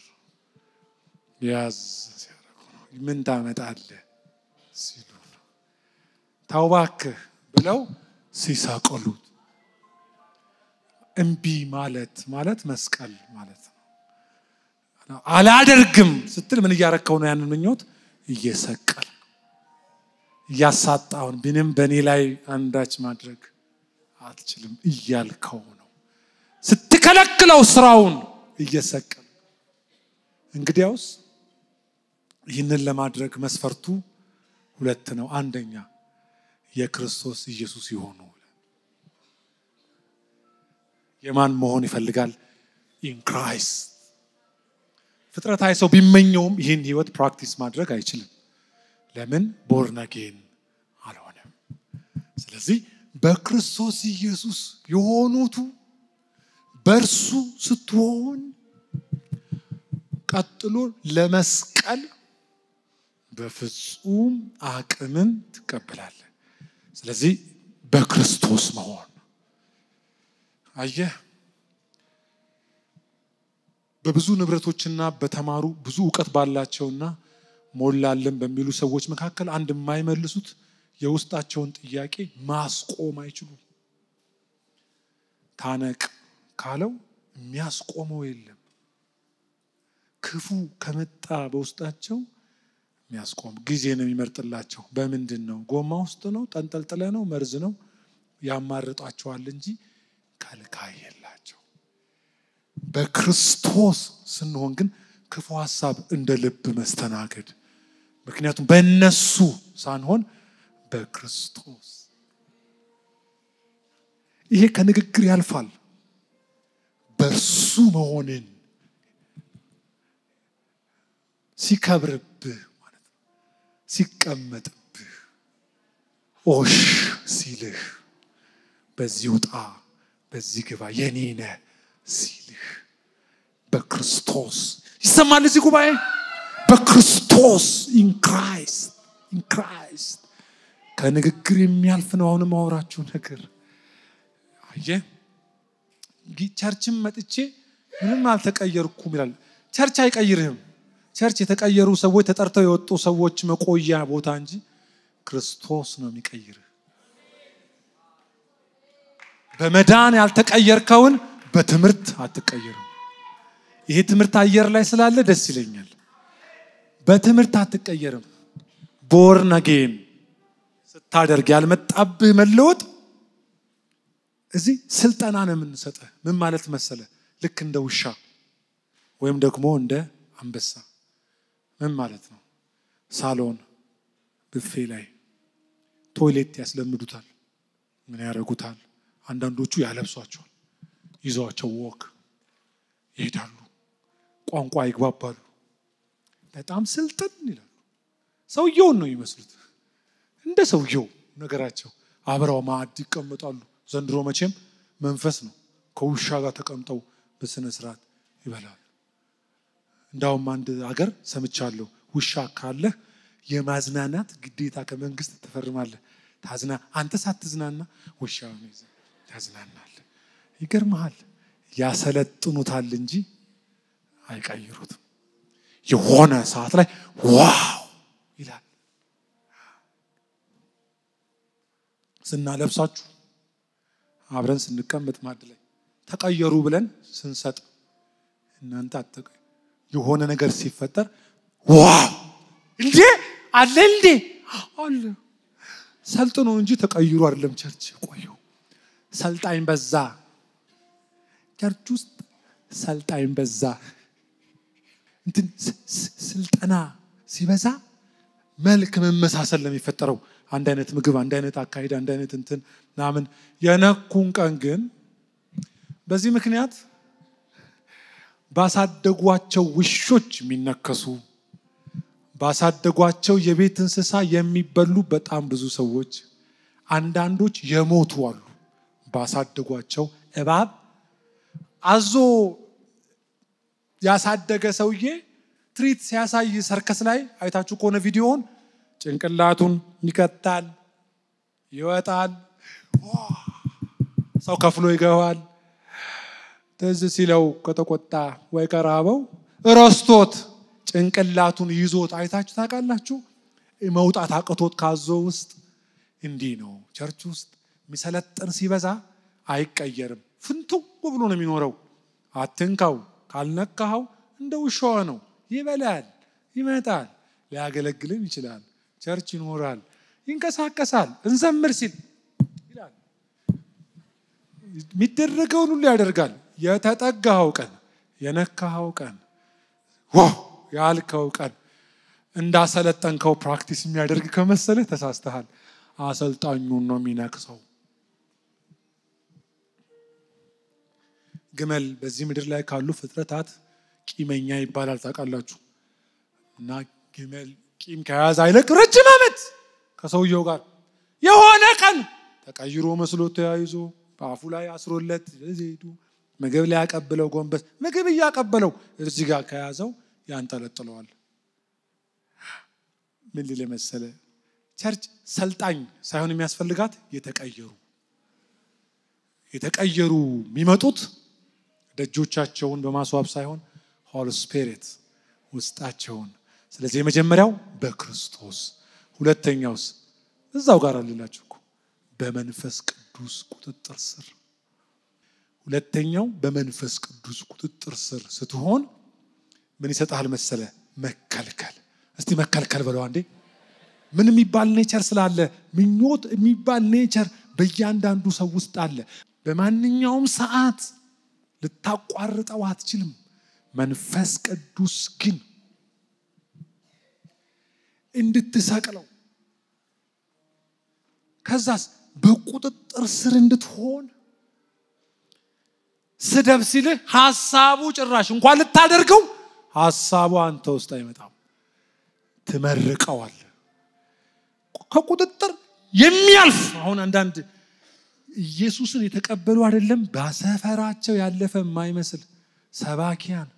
ያዝ ሲያደርጉ ነው። ምን ታመጣለ ሲሉ ነው። ታውባክህ ብለው ሲሰቅሉት እምቢ ማለት ማለት መስቀል ማለት ነው። አላደርግም ስትል ምን እያረከው ነው? ያንን ምኞት እየሰቀል እያሳጣውን ምንም በእኔ ላይ አንዳች ማድረግ አትችልም እያልከው ስትከለክለው ስራውን እየሰቀለ እንግዲያውስ ይህንን ለማድረግ መስፈርቱ ሁለት ነው አንደኛ የክርስቶስ ኢየሱስ የሆኑ የማን መሆን ይፈልጋል ኢን ፍጥረት አይ ሰው ቢመኘውም ይህን ህይወት ፕራክቲስ ማድረግ አይችልም ለምን ቦርነጌን አልሆነም ስለዚህ በክርስቶስ ኢየሱስ የሆኑቱ በእርሱ ስትሆን ቀጥሎ ለመስቀል በፍጹም አቅምን ትቀበላለ። ስለዚህ በክርስቶስ መሆን አየህ፣ በብዙ ንብረቶችና በተማሩ ብዙ እውቀት ባላቸውና ሞላለን በሚሉ ሰዎች መካከል አንድ የማይመልሱት የውስጣቸውን ጥያቄ ማስቆም አይችሉም። ታነቅ ካለው የሚያስቆመው የለም። ክፉ ከመጣ በውስጣቸው የሚያስቆም ጊዜ ነው የሚመርጥላቸው። በምንድን ነው? ጎማ ውስጥ ነው፣ ጠንጠልጥለ ነው፣ መርዝ ነው ያማርጧቸዋል እንጂ ከልካይ የላቸው። በክርስቶስ ስንሆን ግን ክፉ ሀሳብ እንደ ልብ መስተናገድ፣ ምክንያቱም በእነሱ ሳንሆን በክርስቶስ። ይሄ ከንግግር ያልፋል። በሱ መሆንን ሲከብርብህ ማለት ነው። ሲቀመጥብህ ኦሽ ሲልህ በዚህ ውጣ፣ በዚህ ግባ፣ የኔነ ሲልህ በክርስቶስ ይሰማል። እዚህ ጉባኤ በክርስቶስ ኢንክራይስት ኢንክራይስት ከንግግር የሚያልፍ ነው። አሁን ማወራችሁ ነገር አየህ ቸርችም መጥቼ ምንም አልተቀየርኩም ይላል። ቸርች አይቀይርህም። ቸርች የተቀየሩ ሰዎች ተጠርተው የወጡ ሰዎች መቆያ ቦታ እንጂ ክርስቶስ ነው የሚቀይርህ። በመዳን ያልተቀየርከውን በትምህርት አትቀየርም። ይሄ ትምህርት አየር ላይ ስላለ ደስ ይለኛል። በትምህርት አትቀየርም። ቦርነጌን ስታደርግ ያልመጣብህ መለወጥ እዚህ ስልጠና ነው የምንሰጠ ምን ማለት መሰለ ልክ እንደ ውሻ ወይም ደግሞ እንደ አንበሳ ምን ማለት ነው ሳሎን ብፌ ላይ ቶይሌት ያስለምዱታል ምን ያደረጉታል አንዳንዶቹ ያለብሷቸዋል ይዘዋቸው ወክ ይሄዳሉ ቋንቋ ይግባባሉ በጣም ስልጥን ይላሉ ሰውየውን ነው ይመስሉት እንደ ሰውየው ነገራቸው አብረው ማዕድ ይቀመጣሉ ዘንድሮ መቼም መንፈስ ነው። ከውሻ ጋር ተቀምጠው በስነ ስርዓት ይበላል። እንዳውም አንድ ሀገር ሰምቻለሁ፣ ውሻ ካለህ የማዝናናት ግዴታ ከመንግስት ትፈርማለህ። ታዝና አንተ ሳትዝናና ውሻ ታዝናናለህ። ይገርመሃል። ያሰለጥኑታል እንጂ አይቀይሩትም። የሆነ ሰዓት ላይ ዋው ይላል። ስናለብሳችሁ አብረን ስንቀመጥ ማድ ላይ ተቀየሩ ብለን ስንሰጥ እናንተ አጠቀ የሆነ ነገር ሲፈጠር ዋው እንዴ አለ እንዴ አለ ሰልጥኖ እንጂ ተቀይሮ አይደለም ቸርች ቆዩ ሰልጣኝ በዛ ቸርች ውስጥ ሰልጣኝ በዛ እንትን ስልጠና ሲበዛ መልክ መመሳሰል ነው የሚፈጠረው አንድ አይነት ምግብ፣ አንድ አይነት አካሄድ፣ አንድ አይነት እንትን ምናምን የነኩን ቀን ግን በዚህ ምክንያት ባሳደጓቸው ውሾች የሚነከሱ ባሳደጓቸው የቤት እንስሳ የሚበሉ በጣም ብዙ ሰዎች፣ አንዳንዶች የሞቱ አሉ። ባሳደጓቸው እባብ አዞ ያሳደገ ሰውዬ ትርኢት ሲያሳይ ሰርከስ ላይ አይታችሁ ከሆነ ቪዲዮውን ጭንቅላቱን ይቀጣል፣ ይወጣል፣ ሰው ከፍሎ ይገባል። ትዝ ሲለው ከተቆጣ ወይ ከራበው ረስቶት ጭንቅላቱን ይዞት አይታችሁ ታውቃላችሁ? መውጣት አቅቶት ካዞ ውስጥ እንዲህ ነው። ቸርች ውስጥ የሚሰለጥን ሲበዛ አይቀየርም፣ ፍንትው ብሎ ነው የሚኖረው። አትንካው፣ ካልነካኸው እንደ ውሻ ነው። ይበላል፣ ይመጣል፣ ሊያገለግልም ይችላል። ቸርች ይኖራል፣ ይንቀሳቀሳል፣ እንዘምር ሲል ይላል። የሚደረገውን ሁሉ ያደርጋል። የተጠጋኸው ቀን፣ የነካኸው ቀን፣ ዋ ያልከው ቀን እንዳሰለጠንከው ፕራክቲስ የሚያደርግ ከመሰለህ ተሳስተሃል። አሰልጣኙን ነው የሚነቅሰው። ግመል በዚህ ምድር ላይ ካሉ ፍጥረታት ቂመኛ ይባላል። ታውቃላችሁ እና ግመል ቂም ከያዝ አይልቅ ረጅም ዓመት ከሰውየው ጋር የሆነ ቀን ተቀይሮ መስሎ ተያይዞ በአፉ ላይ አስሮለት ዘይቱ ምግብ ሊያቀብለው ጎንበስ ምግብ እያቀበለው እዚህ ጋር ከያዘው ያንጠለጥለዋል። ምን ሊል ቸርች ሰልጣኝ ሳይሆን የሚያስፈልጋት የተቀየሩ የተቀየሩ የሚመጡት ደጆቻቸውን በማስዋብ ሳይሆን ሆል ስፒሪት ውስጣቸውን ስለዚህ የመጀመሪያው በክርስቶስ ሁለተኛውስ እዛው ጋር አለላችሁ እኮ በመንፈስ ቅዱስ ቁጥጥር ስር ሁለተኛው በመንፈስ ቅዱስ ቁጥጥር ስር ስትሆን ምን ይሰጣል መሰለ መከልከል እስቲ መከልከል በለው አንዴ ምን የሚባል ኔቸር ስላለ ምኞት የሚባል ኔቸር በእያንዳንዱ ሰው ውስጥ አለ በማንኛውም ሰዓት ልታቋርጠው አትችልም መንፈስ ቅዱስ ግን እንድትሰቅለው ከዛስ በቁጥጥር ስር እንድትሆን ስደብ ሲልህ ሀሳቡ ጭራሽ እንኳን ልታደርገው ሀሳቡ አንተ ውስጥ አይመጣም ትመርቀዋል ከቁጥጥር የሚያልፍ አሁን አንዳንድ ኢየሱስን የተቀበሉ አይደለም በሰፈራቸው ያለፈ የማይመስል ሰባኪያን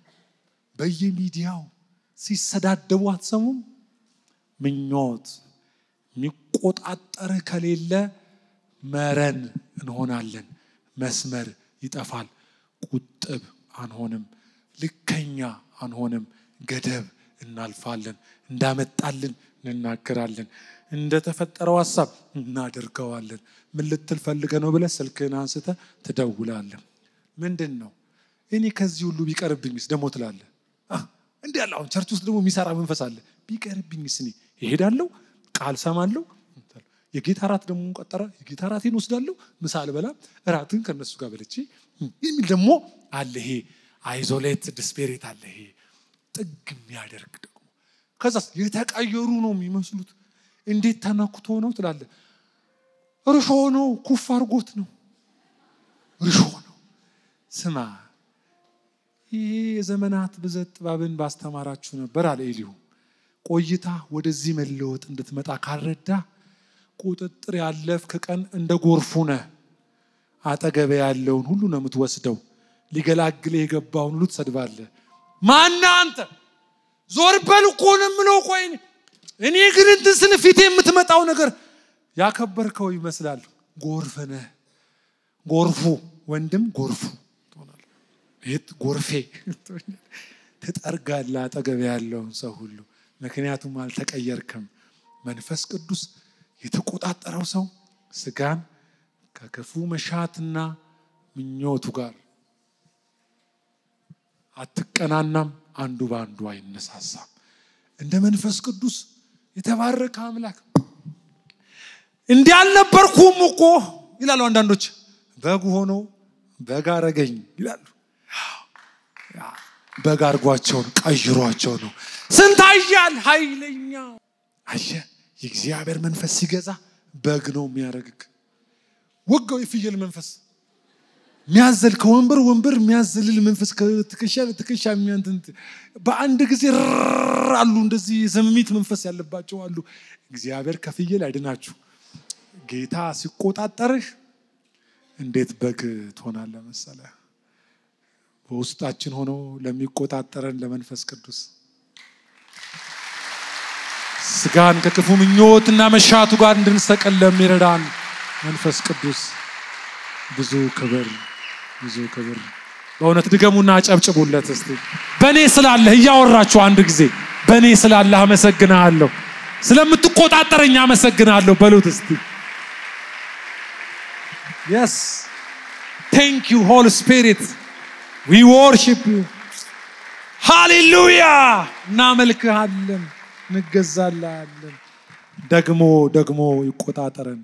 በየሚዲያው ሲሰዳደቡ አትሰሙም ምኞት የሚቆጣጠር ከሌለ መረን እንሆናለን፣ መስመር ይጠፋል። ቁጥብ አንሆንም፣ ልከኛ አንሆንም፣ ገደብ እናልፋለን። እንዳመጣልን እንናገራለን፣ እንደተፈጠረው ሀሳብ እናደርገዋለን። ምን ልትልፈልገ ነው ብለ ስልክህን አንስተ ትደውላለን። ምንድን ነው እኔ ከዚህ ሁሉ ቢቀርብኝስ ደግሞ ትላለ? እንዲህ ያለ አሁን ቸርች ውስጥ ደግሞ የሚሰራ መንፈስ አለ። ቢቀርብኝስ እኔ ይሄዳለሁ፣ ቃል ሰማለሁ። የጌታ ራት ደግሞ ቀጠረ። የጌታ ራቴን ወስዳለሁ። ምሳል በላ እራትን ከነሱ ጋር በልቼ የሚል ደግሞ አለ። ይሄ አይዞሌት ድስፔሬት አለ። ይሄ ጥግ የሚያደርግ ደግሞ ከዛ የተቀየሩ ነው የሚመስሉት። እንዴት ተነክቶ ነው ትላለ። እርሾ ነው፣ ኩፍ አርጎት ነው፣ ርሾ ነው። ስማ ይሄ የዘመናት ብዘት ጥበብን ባስተማራችሁ ነበር አለ ኤሊሁ ቆይታ ወደዚህ መለወጥ እንድትመጣ ካልረዳ ቁጥጥር ያለፍክ ቀን እንደ ጎርፉ ነህ። አጠገበ ያለውን ሁሉ ነው የምትወስደው። ሊገላግልህ የገባውን ሁሉ ትሰድባለ ማና አንተ ዞር በል እኮ ነው የምለው። ቆይ እኔ ግን እንትን ፊት የምትመጣው ነገር ያከበርከው ይመስላል። ጎርፍ ጎርፉ ወንድም ጎርፉ ቤት ጎርፌ ትጠርጋለህ አጠገብ ያለውን ሰው ሁሉ ምክንያቱም አልተቀየርክም። መንፈስ ቅዱስ የተቆጣጠረው ሰው ስጋን ከክፉ መሻትና ምኞቱ ጋር አትቀናናም፣ አንዱ በአንዱ አይነሳሳም። እንደ መንፈስ ቅዱስ የተባረከ አምላክ እንዲያልነበርኩም እኮ ይላሉ አንዳንዶች። በግ ሆኖ በግ አረገኝ ይላሉ። በጋርጓቸውን ቀይሯቸው ነው ስንታያል ኃይለኛ አየ የእግዚአብሔር መንፈስ ሲገዛ በግ ነው የሚያደረግግ ወጋው የፍየል መንፈስ ሚያዘል ከወንበር ወንበር የሚያዘልል መንፈስ ከትከሻ ለትከሻ የሚያንትን በአንድ ጊዜ ር አሉ እንደዚህ የዘምሚት መንፈስ ያለባቸው አሉ እግዚአብሔር ከፍየል አይድናችሁ ጌታ ሲቆጣጠርህ እንዴት በግ ትሆናለ መሰለህ በውስጣችን ሆኖ ለሚቆጣጠረን ለመንፈስ ቅዱስ ስጋን ከክፉ ምኞትና መሻቱ ጋር እንድንሰቀል ለሚረዳን መንፈስ ቅዱስ ብዙ ክብር ብዙ ክብር በእውነት ድገሙና ጨብጭቡለት እስቲ በእኔ ስላለህ እያወራችሁ አንድ ጊዜ በእኔ ስላለህ አመሰግናለሁ ስለምትቆጣጠረኝ አመሰግናለሁ በሉት እስቲ የስ ቴንክ ዩ ሆል ስፒሪት ዊ ዎርሺፕ ዩ ሃሌሉያ እናመልክሃለን እንገዛላለን ደግሞ ደግሞ ይቆጣጠረን